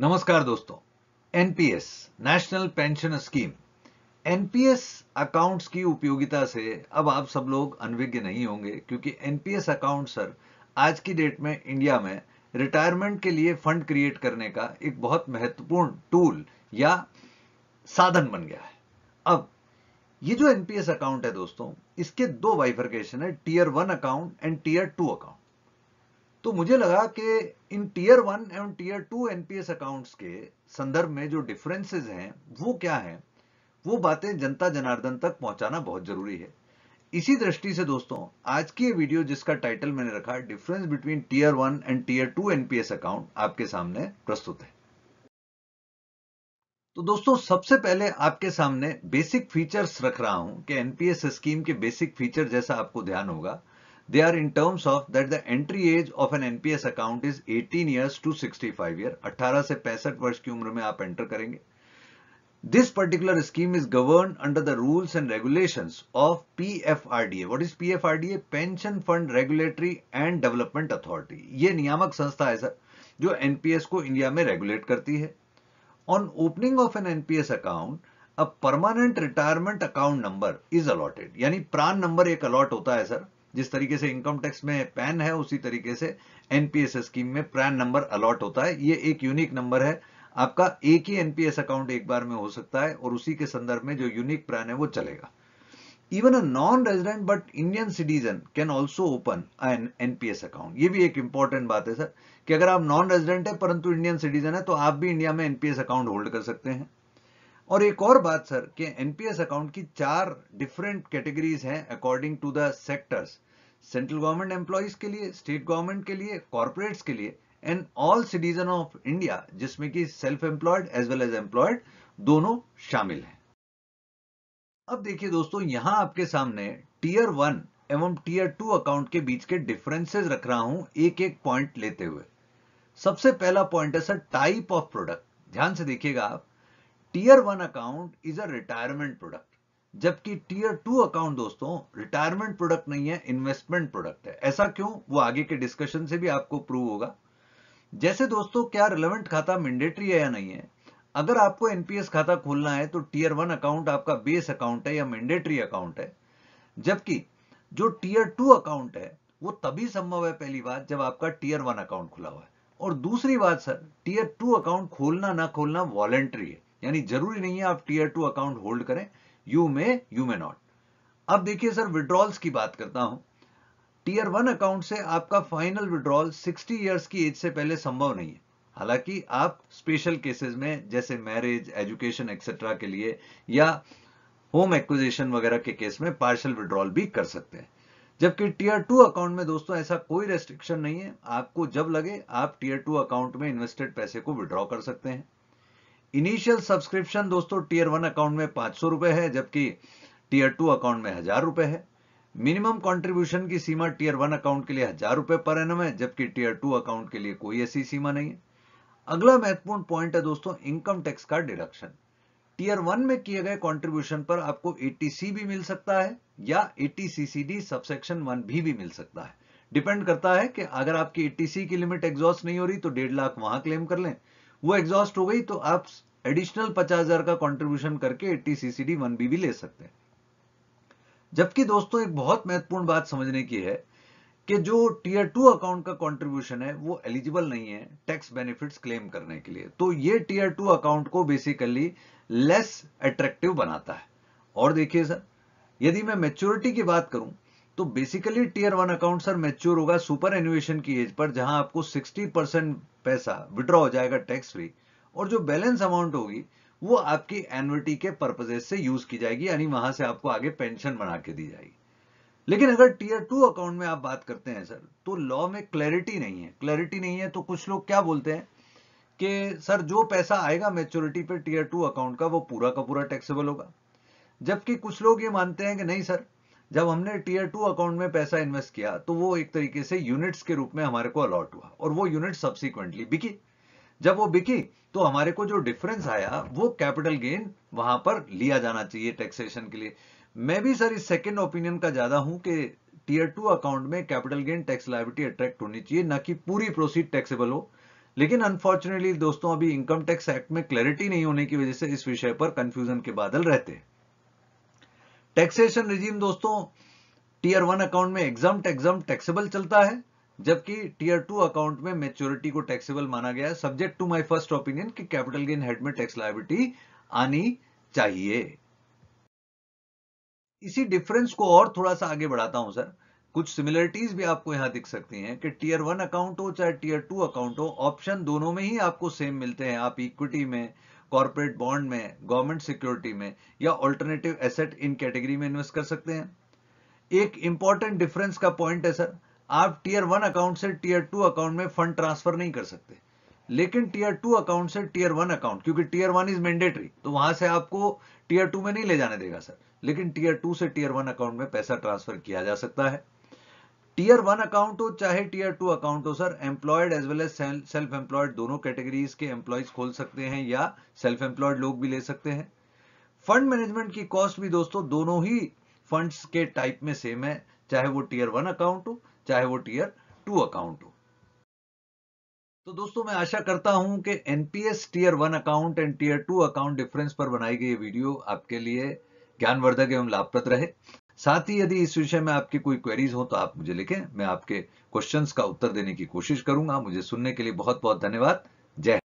नमस्कार दोस्तों NPS national pension scheme NPS accounts की उपयोगिता से अब आप सब लोग अनभिज्ञ नहीं होंगे क्योंकि एनपीएस अकाउंट सर आज की डेट में इंडिया में रिटायरमेंट के लिए फंड क्रिएट करने का एक बहुत महत्वपूर्ण टूल या साधन बन गया है अब ये जो एनपीएस अकाउंट है दोस्तों इसके दो वाइफरकेशन है tier one account and tier two account तो मुझे लगा कि इन टीयर वन एवं टीयर टू एनपीएस अकाउंट्स के संदर्भ में जो डिफरेंसेस हैं वो क्या हैं वो बातें जनता जनार्दन तक पहुंचाना बहुत जरूरी है इसी दृष्टि से दोस्तों आज की वीडियो जिसका टाइटल मैंने रखा difference between tier one and tier two NPS account आपके सामने प्रस्तुत है तो दोस्तों सबसे पहले आपके सामने बेसिक फीचर्स रख रहा हूं कि एनपीएस स्कीम के बेसिक फीचर जैसा आपको ध्यान होगा They are in terms of that the entry age of an NPS account is 18 years to 65 year. 18 से 65 वर्ष की उम्र में आप एंटर करेंगे This particular scheme is governed under the rules and regulations of PFRDA. What is PFRDA? Pension Fund Regulatory and Development Authority. ये नियामक संस्था है सर जो NPS को इंडिया में रेगुलेट करती है On opening of an NPS account, a permanent retirement account number is allotted यानी प्राण नंबर एक अलॉट होता है सर जिस तरीके से इनकम टैक्स में पैन है उसी तरीके से एनपीएस स्कीम में प्रैन नंबर अलॉट होता है ये एक यूनिक नंबर है आपका एक ही एनपीएस अकाउंट एक बार में हो सकता है और उसी के संदर्भ में जो यूनिक प्रैन है वो चलेगा even a non resident but Indian citizen can also open NPS account ये भी एक इंपॉर्टेंट बात है सर कि अगर आप नॉन रेजिडेंट है परंतु इंडियन सिटीजन है तो आप भी इंडिया में एनपीएस अकाउंट होल्ड कर सकते हैं और एक और बात सर कि एनपीएस अकाउंट की चार डिफरेंट कैटेगरीज हैं according to the sectors central government employees के लिए स्टेट गवर्नमेंट के लिए कॉरपोरेट्स के लिए and all citizen of India जिसमें कि self employed as well as employed दोनों शामिल हैं अब देखिए दोस्तों यहां आपके सामने टीयर वन एवं टीयर टू अकाउंट के बीच के डिफरेंसेस रख रहा हूं एक एक पॉइंट लेते हुए सबसे पहला पॉइंट है सर टाइप ऑफ प्रोडक्ट ध्यान से देखिएगा आप tier one account is a retirement product जबकि टीयर टू अकाउंट दोस्तों रिटायरमेंट प्रोडक्ट नहीं है इन्वेस्टमेंट प्रोडक्ट है ऐसा क्यों वो आगे के डिस्कशन से भी आपको प्रूव होगा जैसे दोस्तों क्या रिलेवेंट खाता मैंडेटरी है या नहीं है अगर आपको एनपीएस खाता खोलना है तो टीयर वन अकाउंट आपका बेस अकाउंट है या मैंडेटरी अकाउंट है जबकि जो टीयर टू अकाउंट है वो तभी संभव है पहली बात जब आपका टीयर वन अकाउंट खुला हुआ है और दूसरी बात सर टीयर टू अकाउंट खोलना ना खोलना वॉलेंट्री है यानी जरूरी नहीं है आप टीयर टू अकाउंट होल्ड करें you may you may not अब देखिए सर विड्रॉल्स की बात करता हूं टीयर वन अकाउंट से आपका फाइनल विड्रॉल 60 इयर्स की एज से पहले संभव नहीं है हालांकि आप स्पेशल केसेस में जैसे मैरिज एजुकेशन एक्सेट्रा के लिए या होम एक्विजिशन वगैरह के केस में पार्शल विड्रॉल भी कर सकते हैं जबकि टीयर टू अकाउंट में दोस्तों ऐसा कोई रेस्ट्रिक्शन नहीं है आपको जब लगे आप टीयर टू अकाउंट में इन्वेस्टेड पैसे को विड्रॉ कर सकते हैं इनिशियल सब्सक्रिप्शन दोस्तों टीयर वन अकाउंट में पांच सौ रुपए है जबकि टीयर टू अकाउंट में हजार रुपए है मिनिमम कंट्रीब्यूशन की सीमा टीयर वन अकाउंट के लिए हजार रुपए पर एन है जबकि टीयर टू अकाउंट के लिए कोई ऐसी सीमा नहीं है अगला महत्वपूर्ण पॉइंट है दोस्तों इनकम टैक्स का डिडक्शन टीयर वन में किए गए कॉन्ट्रीब्यूशन पर आपको एटीसी भी मिल सकता है या एटीसीसीडी सबसेक्शन वन भी, भी मिल सकता है डिपेंड करता है कि अगर आपकी एटीसी की लिमिट एग्जॉस्ट नहीं हो रही तो डेढ़ लाख वहां क्लेम कर लें वो एग्जॉस्ट हो गई तो आप एडिशनल पचास हजार का कंट्रीब्यूशन करके एट्टी सीसीडी वन बी ले सकते हैं जबकि दोस्तों एक बहुत महत्वपूर्ण बात समझने की है कि जो टीयर टू अकाउंट का कंट्रीब्यूशन है वो एलिजिबल नहीं है टैक्स बेनिफिट्स क्लेम करने के लिए तो ये टीयर टू अकाउंट को बेसिकली लेस अट्रैक्टिव बनाता है और देखिए सर यदि मैं मेच्योरिटी की बात करूं तो basically tier one account sir mature होगा सुपर एनुएशन की एज पर जहां आपको 60 परसेंट पैसा विड्रॉ हो जाएगा टैक्स फ्री और जो बैलेंस अमाउंट होगी वो आपकी एनुअटी के पर्पजेस से यूज की जाएगी यानी वहां से आपको आगे पेंशन बना के दी जाएगी लेकिन अगर टीयर टू अकाउंट में आप बात करते हैं सर तो लॉ में क्लैरिटी नहीं है क्लैरिटी नहीं है तो कुछ लोग क्या बोलते हैं कि सर जो पैसा आएगा मेच्योरिटी पर टीयर टू अकाउंट का वो पूरा का पूरा टैक्सेबल होगा जबकि कुछ लोग ये मानते हैं कि नहीं सर जब हमने टीयर टू अकाउंट में पैसा इन्वेस्ट किया तो वो एक तरीके से यूनिट्स के रूप में हमारे को अलॉट हुआ और वो यूनिट सब्सिक्वेंटली बिकी जब वो बिकी तो हमारे को जो डिफरेंस आया वो कैपिटल गेन वहां पर लिया जाना चाहिए टैक्सेशन के लिए मैं भी सर इस सेकेंड ओपिनियन का ज्यादा हूं कि टीयर टू अकाउंट में capital gain tax liability attract होनी चाहिए ना कि पूरी प्रोसीड टैक्सेबल हो लेकिन अनफॉर्चुनेटली दोस्तों अभी इनकम टैक्स एक्ट में क्लैरिटी नहीं होने की वजह से इस विषय पर कंफ्यूजन के बादल रहते हैं टैक्सेशन रिजीम दोस्तों टीयर वन अकाउंट में एग्जाम एग्जाम टैक्सेबल चलता है जबकि टीयर टू अकाउंट में मेच्योरिटी को टैक्सेबल माना गया है subject to my first opinion कि कैपिटल गेन हेड में टैक्स लाइबिलिटी आनी चाहिए इसी डिफरेंस को और थोड़ा सा आगे बढ़ाता हूं सर कुछ सिमिलरिटीज भी आपको यहां दिख सकती हैं कि टीयर वन अकाउंट हो चाहे टीयर टू अकाउंट हो ऑप्शन दोनों में ही आपको सेम मिलते हैं आप इक्विटी में कॉरपोरेट बॉन्ड में गवर्नमेंट सिक्योरिटी में या ऑल्टरनेटिव एसेट इन कैटेगरी में इन्वेस्ट कर सकते हैं एक इंपॉर्टेंट डिफरेंस का पॉइंट है सर आप टीयर वन अकाउंट से टीयर टू अकाउंट में फंड ट्रांसफर नहीं कर सकते लेकिन टीयर टू अकाउंट से टीयर वन अकाउंट क्योंकि टीयर वन इज मैंडेटरी तो वहां से आपको टीयर टू में नहीं ले जाने देगा सर लेकिन टीयर टू से टीयर वन अकाउंट में पैसा ट्रांसफर किया जा सकता है टीयर वन अकाउंट हो चाहे टीयर टू अकाउंट हो sir employed as well as self employed दोनों कैटेगरीज के एम्प्लॉयज खोल सकते हैं या सेल्फ एम्प्लॉयड लोग भी ले सकते हैं फंड मैनेजमेंट की कॉस्ट भी दोस्तों दोनों ही फंड्स के टाइप में सेम है चाहे वो टीयर वन अकाउंट हो चाहे वो टीयर टू अकाउंट हो तो दोस्तों मैं आशा करता हूं कि NPS tier one account and tier two account difference पर बनाई गई वीडियो आपके लिए ज्ञानवर्धक एवं लाभप्रद रहे साथ ही यदि इस विषय में आपकी कोई क्वेरीज हो तो आप मुझे लिखें मैं आपके क्वेश्चंस का उत्तर देने की कोशिश करूंगा मुझे सुनने के लिए बहुत बहुत धन्यवाद जय